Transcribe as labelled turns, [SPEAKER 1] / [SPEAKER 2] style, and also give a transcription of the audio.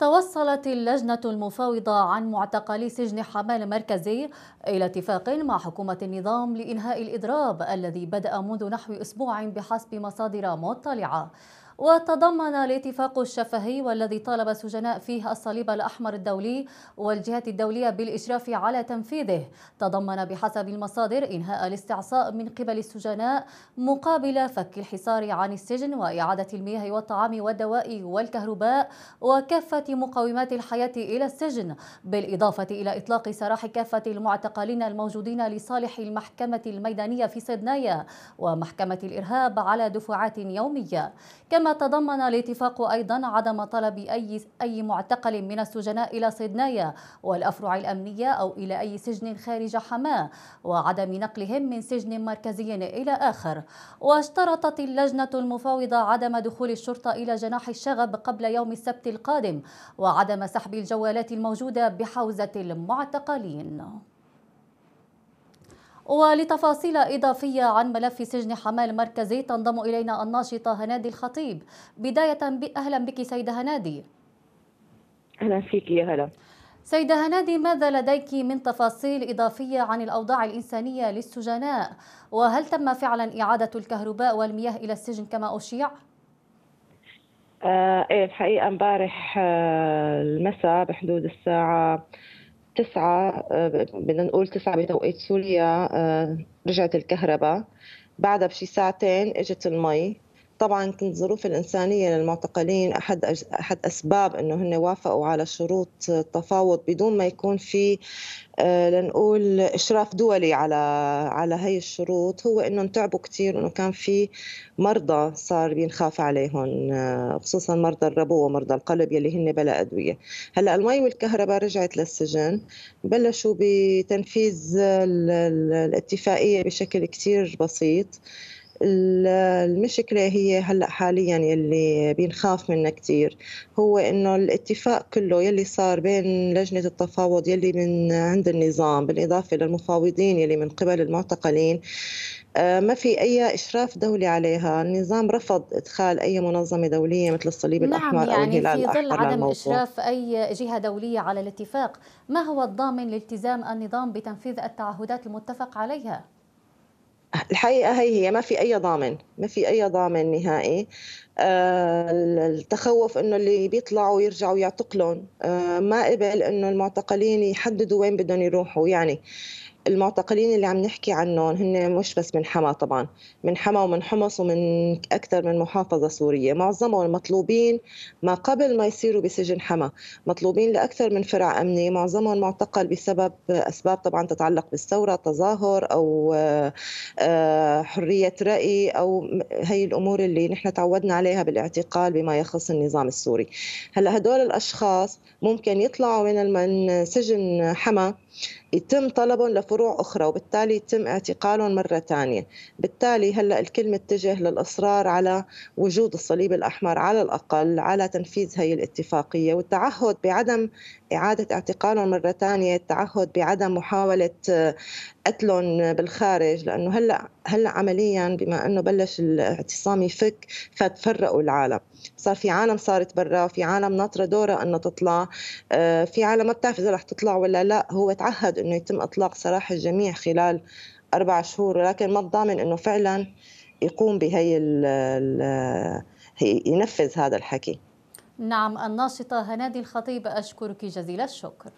[SPEAKER 1] توصلت اللجنة المفاوضة عن معتقلي سجن حماه المركزي إلى اتفاق مع حكومة النظام لإنهاء الإضراب الذي بدأ منذ نحو أسبوع بحسب مصادر مطلعة وتضمن الاتفاق الشفهي والذي طالب سجناء فيه الصليب الأحمر الدولي والجهات الدولية بالإشراف على تنفيذه تضمن بحسب المصادر إنهاء الاستعصاء من قبل السجناء مقابل فك الحصار عن السجن وإعادة المياه والطعام والدواء والكهرباء وكافة مقومات الحياة إلى السجن بالإضافة إلى إطلاق سراح كافة المعتقلين الموجودين لصالح المحكمة الميدانية في سيدنايا ومحكمة الإرهاب على دفعات يومية كما كما تضمن الاتفاق أيضا عدم طلب أي أي معتقل من السجناء إلى صيدنايا والأفرع الأمنية أو إلى أي سجن خارج حماه وعدم نقلهم من سجن مركزي إلى آخر واشترطت اللجنة المفاوضة عدم دخول الشرطة إلى جناح الشغب قبل يوم السبت القادم وعدم سحب الجوالات الموجودة بحوزة المعتقلين ولتفاصيل إضافية عن ملف سجن حمال المركزي تنضم إلينا الناشطة هنادي الخطيب بداية أهلا بك سيدة هنادي أهلا فيك يا هلا سيدة هنادي ماذا لديك من تفاصيل إضافية عن الأوضاع الإنسانية للسجناء وهل تم فعلا إعادة الكهرباء والمياه إلى السجن كما أشيع؟
[SPEAKER 2] آه ايه الحقيقه امبارح آه المساء بحدود الساعه تسعة آه، بدنا نقول تسعة بتوقيت سوريا آه، رجعت الكهرباء بعدها بشي ساعتين اجت المي طبعا الظروف الانسانيه للمعتقلين احد احد اسباب انه هن وافقوا على شروط التفاوض بدون ما يكون في آه، لنقول اشراف دولي على على هي الشروط هو انهم تعبوا كثير انه كان في مرضى صار بينخاف عليهم آه، خصوصا مرضى الربو ومرضى القلب يلي هن بلا ادويه هلا المي والكهرباء رجعت للسجن بلشوا بتنفيذ الاتفاقيه بشكل كثير بسيط المشكلة هي هلأ حاليا يلي بنخاف منها كتير هو إنه الاتفاق كله يلي صار بين لجنة التفاوض يلي من عند النظام بالإضافة للمفاوضين يلي من قبل المعتقلين آه، ما في أي إشراف دولي عليها النظام رفض إدخال أي منظمة دولية مثل الصليب نعم الأحمر يعني أو الهلال الأحمر في ظل عدم إشراف
[SPEAKER 1] أي جهة دولية على الاتفاق ما هو الضامن لالتزام النظام بتنفيذ التعهدات المتفق عليها؟
[SPEAKER 2] الحقيقة هي هي ما في أي ضامن ما في أي ضامن نهائي آه، التخوف انه اللي بيطلعوا يرجعوا يعتقلون آه، ما قبل انه المعتقلين يحددوا وين بدهم يروحوا يعني المعتقلين اللي عم نحكي عنهم هن مش بس من حما طبعا من حما ومن حمص ومن اكثر من محافظه سوريه معظمهم مطلوبين ما قبل ما يصيروا بسجن حما مطلوبين لاكثر من فرع امني معظمهم معتقل بسبب اسباب طبعا تتعلق بالثوره تظاهر او آه، حريه راي او هي الامور اللي نحن تعودنا عليها بالاعتقال بما يخص النظام السوري هلا هدول الاشخاص ممكن يطلعوا من سجن حما يتم طلبهم لفروع أخرى وبالتالي يتم اعتقالهم مرة ثانية بالتالي هلأ الكل متجه للإصرار على وجود الصليب الأحمر على الأقل على تنفيذ هي الاتفاقية والتعهد بعدم إعادة اعتقالهم مرة ثانية التعهد بعدم محاولة قتلهم بالخارج لأنه هلأ هلا عمليا بما انه بلش الاعتصام يفك فتفرقوا العالم صار في عالم صارت برا في عالم ناطره دورها انه تطلع آه، في عالم ما بتعرف اذا رح تطلع ولا لا هو تعهد انه يتم اطلاق سراح الجميع خلال اربع شهور ولكن ما الضامن انه فعلا يقوم بهي الـ الـ ينفذ هذا الحكي
[SPEAKER 1] نعم الناشطه هنادي الخطيب اشكرك جزيل الشكر